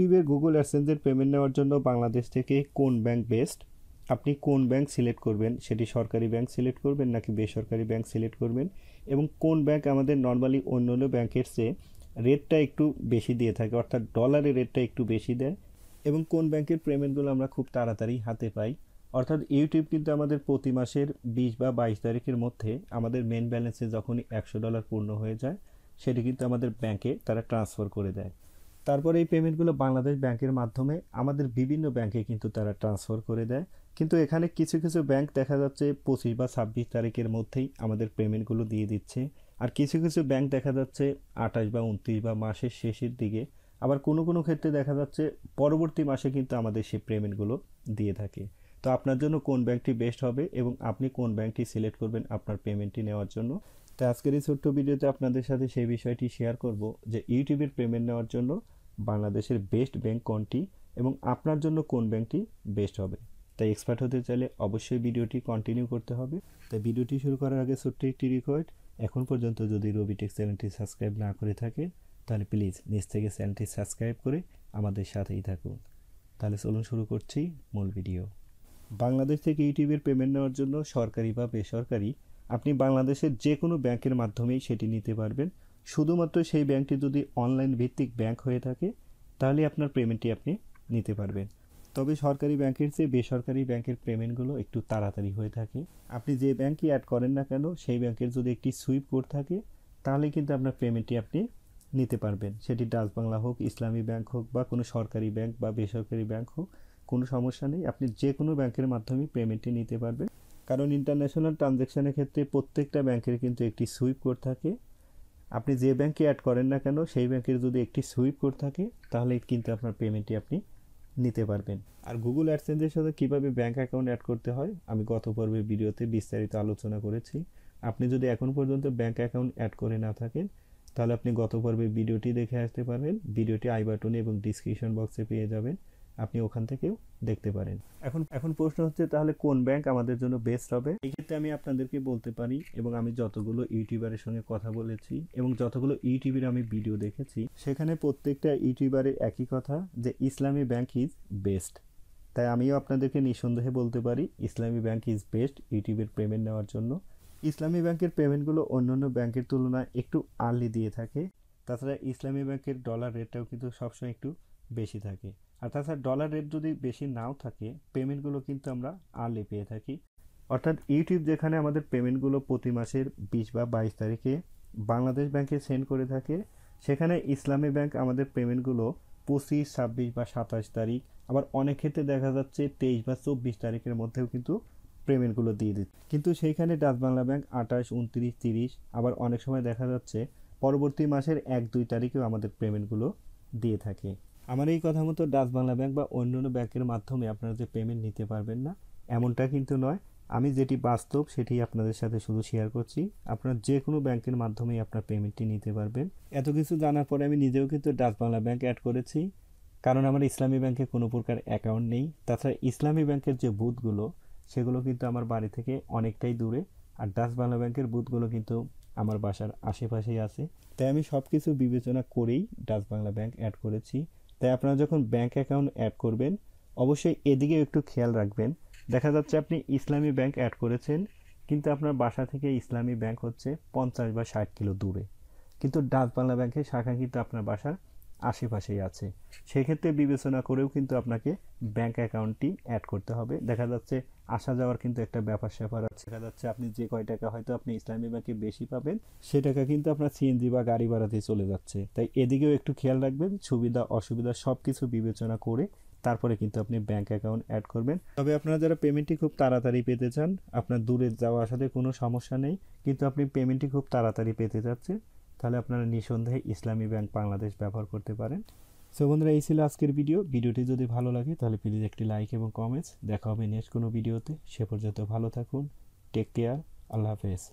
টিউবের Google অ্যাডসেন্সের payment নেওয়ার জন্য বাংলাদেশ থেকে কোন ব্যাংক বেস্ট আপনি কোন ব্যাংক সিলেক্ট করবেন সেটি সরকারি ব্যাংক সিলেক্ট করবেন নাকি বেসরকারি ব্যাংক সিলেক্ট করবেন এবং কোন ব্যাংক আমাদের নর্মালি অন্য অন্য ব্যাংকের চেয়ে রেটটা একটু বেশি দিয়ে থাকে অর্থাৎ ডলারের রেটটা একটু বেশি দেয় এবং কোন ব্যাংকের পেমেন্টগুলো আমরা খুব তাড়াতাড়ি হাতে পাই অর্থাৎ ইউটিউব কিন্তু আমাদের প্রতি মাসের বিশ বা বাইশ তারিখের মধ্যে আমাদের মেন ব্যালেন্সে যখনই একশো ডলার পূর্ণ হয়ে যায় সেটি কিন্তু আমাদের ব্যাংকে তারা ট্রান্সফার করে দেয় তারপরে এই পেমেন্টগুলো বাংলাদেশ ব্যাংকের মাধ্যমে আমাদের বিভিন্ন ব্যাংকে কিন্তু তারা ট্রান্সফার করে দেয় কিন্তু এখানে কিছু কিছু ব্যাংক দেখা যাচ্ছে পঁচিশ বা ছাব্বিশ তারিখের মধ্যেই আমাদের পেমেন্টগুলো দিয়ে দিচ্ছে আর কিছু কিছু ব্যাংক দেখা যাচ্ছে আঠাশ বা উনত্রিশ বা মাসের শেষের দিকে আবার কোনো কোনো ক্ষেত্রে দেখা যাচ্ছে পরবর্তী মাসে কিন্তু আমাদের সেই পেমেন্টগুলো দিয়ে থাকে তো আপনার জন্য কোন ব্যাংকটি বেস্ট হবে এবং আপনি কোন ব্যাংকটি সিলেক্ট করবেন আপনার পেমেন্টটি নেওয়ার জন্য তো আজকের এই ছোট্ট ভিডিওতে আপনাদের সাথে সেই বিষয়টি শেয়ার করব যে ইউটিউবের পেমেন্ট নেওয়ার জন্য বাংলাদেশের বেস্ট ব্যাংক কোনটি এবং আপনার জন্য কোন ব্যাংকটি বেস্ট হবে তাই এক্সপার্ট হতে চাইলে অবশ্যই ভিডিওটি কন্টিনিউ করতে হবে তাই ভিডিওটি শুরু করার আগে ছোট্ট একটি রিকোয়েস্ট এখন পর্যন্ত যদি রবিটেক চ্যানেলটি সাবস্ক্রাইব না করে থাকেন তাহলে প্লিজ নিজ থেকে চ্যানেলটি সাবস্ক্রাইব করে আমাদের সাথেই থাকুন তাহলে চলুন শুরু করছি মূল ভিডিও বাংলাদেশ থেকে ইউটিউবের পেমেন্ট নেওয়ার জন্য সরকারি বা বেসরকারি আপনি বাংলাদেশের যে কোনো ব্যাংকের মাধ্যমেই সেটি নিতে পারবেন শুধুমাত্র সেই ব্যাংকটি যদি অনলাইন ভিত্তিক ব্যাংক হয়ে থাকে তাহলে আপনার পেমেন্টটি আপনি নিতে পারবেন তবে সরকারি ব্যাংকের চেয়ে বেসরকারি ব্যাংকের পেমেন্টগুলো একটু তাড়াতাড়ি হয়ে থাকে আপনি যে ব্যাংকই অ্যাড করেন না কেন সেই ব্যাংকের যদি একটি সুইপ কোড থাকে তাহলে কিন্তু আপনার পেমেন্টটি আপনি নিতে পারবেন সেটি ডাচ বাংলা হোক ইসলামী ব্যাংক হোক বা কোনো সরকারি ব্যাংক বা বেসরকারি ব্যাংক হোক কোনো সমস্যা নেই আপনি যে কোনো ব্যাংকের মাধ্যমে পেমেন্টটি নিতে পারবেন কারণ ইন্টারন্যাশনাল ট্রানজ্যাকশানের ক্ষেত্রে প্রত্যেকটা ব্যাংকের কিন্তু একটি সুইপ কোড থাকে আপনি যে ব্যাংকে অ্যাড করেন না কেন সেই ব্যাংকের যদি একটি সুইপ কোড থাকে তাহলে কিন্তু আপনার পেমেন্টটি আপনি নিতে পারবেন আর গুগল অ্যাডসেন্সের সাথে কীভাবে ব্যাঙ্ক অ্যাকাউন্ট অ্যাড করতে হয় আমি গত পর্বে ভিডিওতে বিস্তারিত আলোচনা করেছি আপনি যদি এখন পর্যন্ত ব্যাঙ্ক অ্যাকাউন্ট অ্যাড করে না থাকেন তাহলে আপনি গত পর্বে ভিডিওটি দেখে আসতে পারবেন ভিডিওটি আই এবং ডিসক্রিপশন বক্সে পেয়ে যাবেন আপনি ওখান থেকেও দেখতে পারেন এখন এখন প্রশ্ন হচ্ছে তাহলে কোন ব্যাংক আমাদের জন্য বেস্ট হবে এক্ষেত্রে আমি আপনাদেরকে বলতে পারি এবং আমি যতগুলো ইউটিউবারের সঙ্গে কথা বলেছি এবং যতগুলো ইউটিউবের আমি ভিডিও দেখেছি সেখানে প্রত্যেকটা ইউটিউবারের একই কথা যে ইসলামী ব্যাংক ইজ বেস্ট তাই আমিও আপনাদেরকে নিঃসন্দেহে বলতে পারি ইসলামী ব্যাংক ইজ বেস্ট ইউটিউবের পেমেন্ট নেওয়ার জন্য ইসলামী ব্যাংকের পেমেন্টগুলো অন্য অন্য ব্যাংকের তুলনায় একটু আর্লি দিয়ে থাকে তাছাড়া ইসলামী ব্যাংকের ডলার রেটটাও কিন্তু সবসময় একটু বেশি থাকে আর তাছাড়া ডলার রেট যদি বেশি নাও থাকে পেমেন্টগুলো কিন্তু আমরা আর্লি পেয়ে থাকি অর্থাৎ ইউটিউব যেখানে আমাদের পেমেন্টগুলো প্রতি মাসের বিশ বা বাইশ তারিখে বাংলাদেশ ব্যাংকে সেন্ড করে থাকে সেখানে ইসলামী ব্যাংক আমাদের পেমেন্টগুলো পঁচিশ ছাব্বিশ বা সাতাশ তারিখ আবার অনেক ক্ষেত্রে দেখা যাচ্ছে তেইশ বা চব্বিশ তারিখের মধ্যেও কিন্তু পেমেন্টগুলো দিয়ে দিচ্ছে কিন্তু সেইখানে ডাচ বাংলা ব্যাংক আঠাশ উনত্রিশ তিরিশ আবার অনেক সময় দেখা যাচ্ছে পরবর্তী মাসের এক দুই তারিখেও আমাদের পেমেন্টগুলো দিয়ে থাকে আমার এই কথা মতো ডাচ বাংলা ব্যাংক বা অন্য ব্যাংকের মাধ্যমে আপনারা যে পেমেন্ট নিতে পারবেন না এমনটা কিন্তু নয় আমি যেটি বাস্তব সেটি আপনাদের সাথে শুধু শেয়ার করছি আপনার যে কোনো ব্যাংকের মাধ্যমে আপনার পেমেন্টটি নিতে পারবেন এত কিছু জানার পরে আমি নিজেও কিন্তু ডাচ বাংলা ব্যাংক অ্যাড করেছি কারণ আমার ইসলামী ব্যাংকে কোনো প্রকার অ্যাকাউন্ট নেই তাছাড়া ইসলামী ব্যাংকের যে বুথগুলো সেগুলো কিন্তু আমার বাড়ি থেকে অনেকটাই দূরে আর ডাচ বাংলা ব্যাংকের বুথগুলো কিন্তু আমার বাসার আশেপাশেই আছে তাই আমি সব কিছু বিবেচনা করেই ডাচ বাংলা ব্যাংক অ্যাড করেছি তাই আপনারা যখন ব্যাংক অ্যাকাউন্ট অ্যাড করবেন অবশ্যই এদিকে একটু খেয়াল রাখবেন দেখা যাচ্ছে আপনি ইসলামী ব্যাংক অ্যাড করেছেন কিন্তু আপনার বাসা থেকে ইসলামী ব্যাংক হচ্ছে পঞ্চাশ বা ষাট কিলো দূরে কিন্তু ডাচ বাংলা ব্যাংকের শাখা কিন্তু আপনার বাসার আশেপাশেই আছে সেক্ষেত্রে বিবেচনা করেও কিন্তু আপনাকে ব্যাঙ্ক অ্যাকাউন্টটি অ্যাড করতে হবে দেখা যাচ্ছে আসা যাওয়ার কিন্তু একটা ব্যাপার স্যাপার আছে দেখা যাচ্ছে আপনি যে কয় টাকা হয়তো আপনি ইসলামী ব্যাংকে বেশি পাবেন সে টাকা কিন্তু আপনার সিএনজি বা গাড়ি ভাড়াতে চলে যাচ্ছে তাই এদিকেও একটু খেয়াল রাখবেন সুবিধা অসুবিধা সব কিছু বিবেচনা করে তারপরে কিন্তু আপনি ব্যাঙ্ক অ্যাকাউন্ট অ্যাড করবেন তবে আপনারা যারা পেমেন্টটি খুব তাড়াতাড়ি পেতে চান আপনার দূরে যাওয়া আসাতে কোনো সমস্যা নেই কিন্তু আপনি পেমেন্টটি খুব তাড়াতাড়ি পেতে চাচ্ছেন তাহলে আপনারা নিঃসন্দেহে ইসলামী ব্যাংক বাংলাদেশ ব্যবহার করতে পারেন সো বন্ধুরা এই ছিল আজকের ভিডিও ভিডিওটি যদি ভালো লাগে তাহলে প্লিজ একটি লাইক এবং কমেন্টস দেখা হবে নেক্সট কোনো ভিডিওতে সে পর্যন্ত ভালো থাকুন টেক কেয়ার আল্লাহ হাফেজ